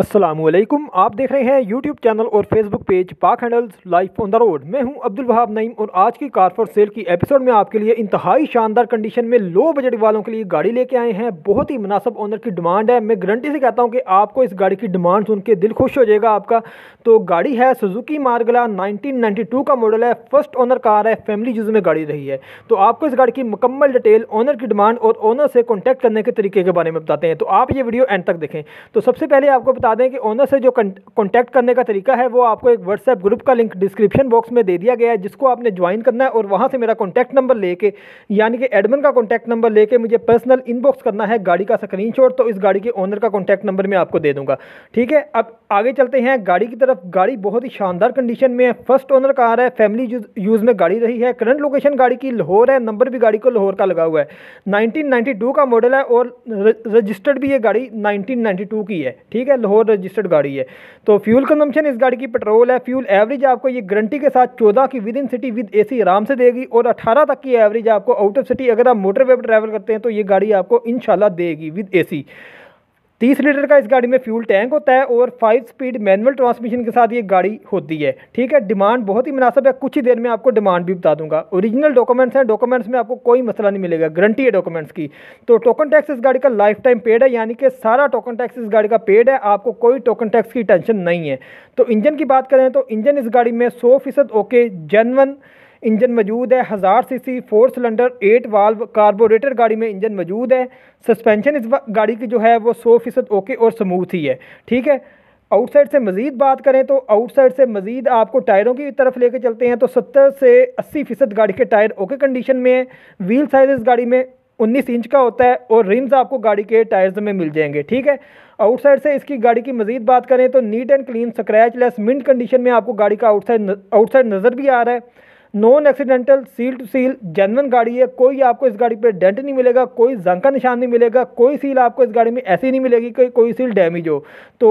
असलम आप देख रहे हैं यूट्यूब चैनल और Facebook page Pak handles life on the road मैं हूं अब्दुल वहाब नईम और आज की कार फॉर सेल की एपिसोड में आपके लिए इंतहाई शानदार कंडीशन में लो बजट वालों के लिए गाड़ी लेके आए हैं बहुत ही मुनासब ऑनर की डिमांड है मैं गारंटी से कहता हूं कि आपको इस गाड़ी की डिमांड सुन के दिल खुश हो जाएगा आपका तो गाड़ी है सुजुकी मार्गला नाइनटीन का मॉडल है फर्स्ट ऑनर कार है फैमिली यूज़ में गाड़ी रही है तो आपको इस गाड़ी की मुकम्मल डिटेल ऑनर की डिमांड और ऑनर से कॉन्टैक्ट करने के तरीके के बारे में बताते हैं तो आप ये वीडियो एंड तक देखें तो सबसे पहले आपको बता बता दें कि ओनर से जो कॉन्टैक्ट करने का तरीका है वो आपको एक व्हाट्सएप ग्रुप का लिंक डिस्क्रिप्शन बॉक्स में दे दिया गया है जिसको आपने ज्वाइन करना है और वहाँ से मेरा कॉन्टैक्ट नंबर लेके यानी कि एडमिन का कॉन्टैक्ट नंबर लेके मुझे पर्सनल इनबॉक्स करना है गाड़ी का स्क्रीन तो इस गाड़ी के ओनर का कॉन्टैक्ट नंबर मैं आपको दे दूँगा ठीक है अब आगे चलते हैं गाड़ी की तरफ गाड़ी बहुत ही शानदार कंडीशन में है फर्स्ट ओनर का आ रहा है फैमिली यूज़ में गाड़ी रही है करंट लोकेशन गाड़ी की लाहौर है नंबर भी गाड़ी को लाहौर का लगा हुआ है 1992 का मॉडल है और रजिस्टर्ड भी ये गाड़ी टू की है ठीक है हो रजिस्टर्ड गाड़ी है तो फ्यूल कंजम्पशन इस गाड़ी की पेट्रोल है फ्यूल एवरेज आपको ये गारंटी के साथ चौदह की within city with AC आराम से देगी और अठारह तक की एवरेज आपको आउट ऑफ सिटी अगर आप मोटरवे पर ट्रैवल करते हैं तो ये गाड़ी आपको इन देगी विद ए तीस लीटर का इस गाड़ी में फ्यूल टैंक होता है और फाइव स्पीड मैनुअल ट्रांसमिशन के साथ ये गाड़ी होती है ठीक है डिमांड बहुत ही मुनासब है कुछ ही देर में आपको डिमांड भी बता दूंगा ओरिजिनल डॉक्यूमेंट्स हैं डॉक्यूमेंट्स में आपको कोई मसला नहीं मिलेगा गारंटी है डॉक्यूमेंट्स की तो टोकन टैक्स इस गाड़ी का लाइफ टाइम पेड है यानी कि सारा टोकन टैक्स इस गाड़ी का पेड है आपको कोई टोकन टैक्स की टेंशन नहीं है तो इंजन की बात करें तो इंजन इस गाड़ी में सौ फीसद ओके जेनवन इंजन मौजूद है हज़ार CC four cylinder eight valve carburettor गाड़ी में इंजन मौजूद है सस्पेंशन इस गाड़ी की जो है वो सौ फीसद ओके और स्मूथ ही है ठीक है आउटसाइड से मज़ीद बात करें तो आउटसाइड से मज़ीद आपको टायरों की तरफ लेके चलते हैं तो 70 से 80 फ़ीसद गाड़ी के टायर ओके कंडीशन में है व्हील साइज इस गाड़ी में 19 इंच का होता है और रिम्स आपको गाड़ी के टायर्स में मिल जाएंगे ठीक है आउटसाइड से इसकी गाड़ी की मज़ीद बात करें तो neat and clean scratchless mint condition में आपको गाड़ी का आउटसाइड आउटसाइड नज़र भी आ रहा है non accidental seal to seal genuine गाड़ी है कोई आपको इस गाड़ी पे डेंट नहीं मिलेगा कोई जंग का निशान नहीं मिलेगा कोई सील आपको इस गाड़ी में ऐसी नहीं मिलेगी कि कोई सील डैमेज हो तो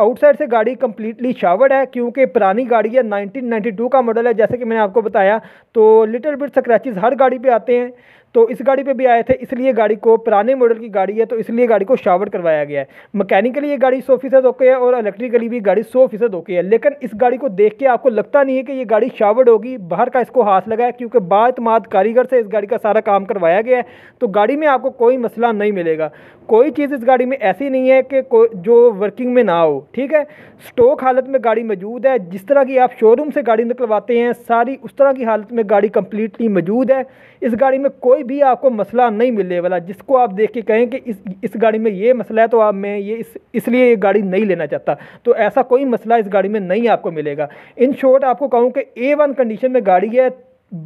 आउटसाइड से गाड़ी कम्प्लीटली शावर्ड है क्योंकि पुरानी गाड़ी है 1992 का मॉडल है जैसे कि मैंने आपको बताया तो लिटिल बिट स्क्रैचेज हर गाड़ी पे आते हैं तो इस गाड़ी पे भी आए थे इसलिए गाड़ी को पुराने मॉडल की गाड़ी है तो इसलिए गाड़ी को शावर करवाया गया है मैकेनिकली ये गाड़ी सौ फीसद ओके है और इलेक्ट्रिकली भी गाड़ी सौ फीसद ओके है लेकिन इस गाड़ी को देख के आपको लगता नहीं है कि ये गाड़ी शावर्ड होगी बाहर का इसको हाथ लगा है क्योंकि माद कारीगर से इस गाड़ी का सारा काम करवाया गया है तो गाड़ी में आपको कोई मसला नहीं मिलेगा कोई चीज़ इस गाड़ी में ऐसी नहीं है कि जो वर्किंग में ना हो ठीक है स्टोक हालत में गाड़ी मौजूद है जिस तरह की आप शोरूम से गाड़ी निकलवाते हैं सारी उस तरह की हालत में गाड़ी कम्प्लीटली मौजूद है इस गाड़ी में कोई कोई भी आपको मसला नहीं मिलने वाला जिसको आप देख के कहें कि इस इस गाड़ी में ये मसला है तो आप मैं ये इस इसलिए ये गाड़ी नहीं लेना चाहता तो ऐसा कोई मसला इस गाड़ी में नहीं आपको मिलेगा इन शॉर्ट आपको कहूँ कि ए वन कंडीशन में गाड़ी है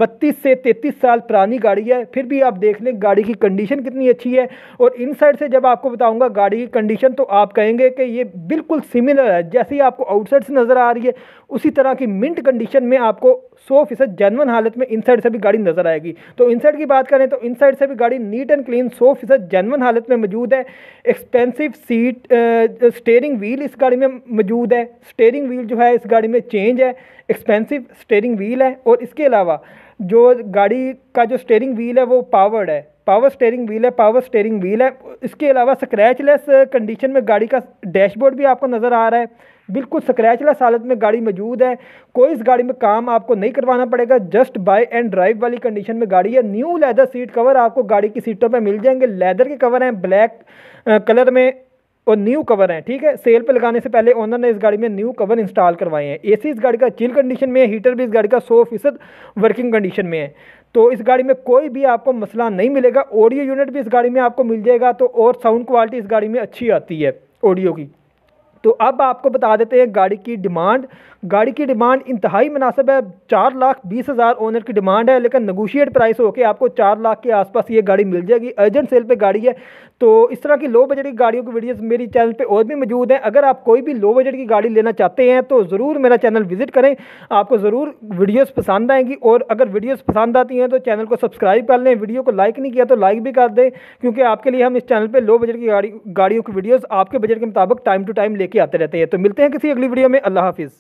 बत्तीस से तैंतीस साल पुरानी गाड़ी है फिर भी आप देख लें गाड़ी की कंडीशन कितनी अच्छी है और इन साइड से जब आपको बताऊंगा गाड़ी की कंडीशन तो आप कहेंगे कि ये बिल्कुल सिमिलर है जैसे ही आपको आउटसाइड से नज़र आ रही है उसी तरह की मिंट कंडीशन में आपको सौ फीसद जानवन हालत में इनसाइड से भी गाड़ी नजर आएगी तो इनसाइड की बात करें तो इनसाइड से भी गाड़ी नीट एंड क्लीन सौ फीसद जानवन हालत में मौजूद है एक्सपेंसिव सीट स्टेयरिंग व्हील इस गाड़ी में मौजूद है स्टेयरिंग व्हील जो है इस गाड़ी में चेंज है एक्सपेंसिव स्टेयरिंग व्हील है और इसके अलावा जो गाड़ी का जो स्टेयरिंग व्हील है वो पावर्ड है पावर स्टेयरिंग व्हील है पावर स्टेयरिंग व्हील है इसके अलावा स्क्रैचलेस कंडीशन में गाड़ी का डैशबोर्ड भी आपको नज़र आ रहा है बिल्कुल स्क्रैचलेस हालत में गाड़ी मौजूद है कोई इस गाड़ी में काम आपको नहीं करवाना पड़ेगा जस्ट बाय एंड ड्राइव वाली कंडीशन में गाड़ी है न्यू लेदर सीट कवर आपको गाड़ी की सीटों पर मिल जाएंगे लेदर के कवर हैं ब्लैक कलर में और न्यू कवर हैं ठीक है सेल पे लगाने से पहले ओनर ने इस गाड़ी में न्यू कवर इंस्टॉल करवाए हैं एसी इस गाड़ी का चिल कंडीशन में है हीटर भी इस गाड़ी का सौ फीसद वर्किंग कंडीशन में है तो इस गाड़ी में कोई भी आपको मसला नहीं मिलेगा ऑडियो यूनिट भी इस गाड़ी में आपको मिल जाएगा तो और साउंड क्वालिटी इस गाड़ी में अच्छी आती है ऑडियो की तो अब आपको बता देते हैं गाड़ी की डिमांड गाड़ी की डिमांड इंतहाई मुनासिब है चार लाख बीस हज़ार ओनर की डिमांड है लेकिन नगोशिएट प्राइस होकर आपको चार लाख के आसपास ये गाड़ी मिल जाएगी अर्जेंट सेल पे गाड़ी है तो इस तरह की लो बजट की गाड़ियों की वीडियोस मेरी चैनल पे और भी मौजूद हैं अगर आप कोई भी लो बजट की गाड़ी लेना चाहते हैं तो ज़रूर मेरा चैनल विज़िट करें आपको ज़रूर वीडियोस पसंद आएंगी और अगर वीडियोस पसंद आती हैं तो चैनल को सब्सक्राइब कर लें वीडियो को लाइक नहीं किया तो लाइक भी कर दें क्योंकि आपके लिए हम इस चैनल पर लो बजट की गाड़ी गाड़ियों की वीडियोज़ आपके बजट के मुताबिक टाइम टू टाइम लेके आते रहते हैं तो मिलते हैं किसी अगली वीडियो में अल्लाह हाफिज़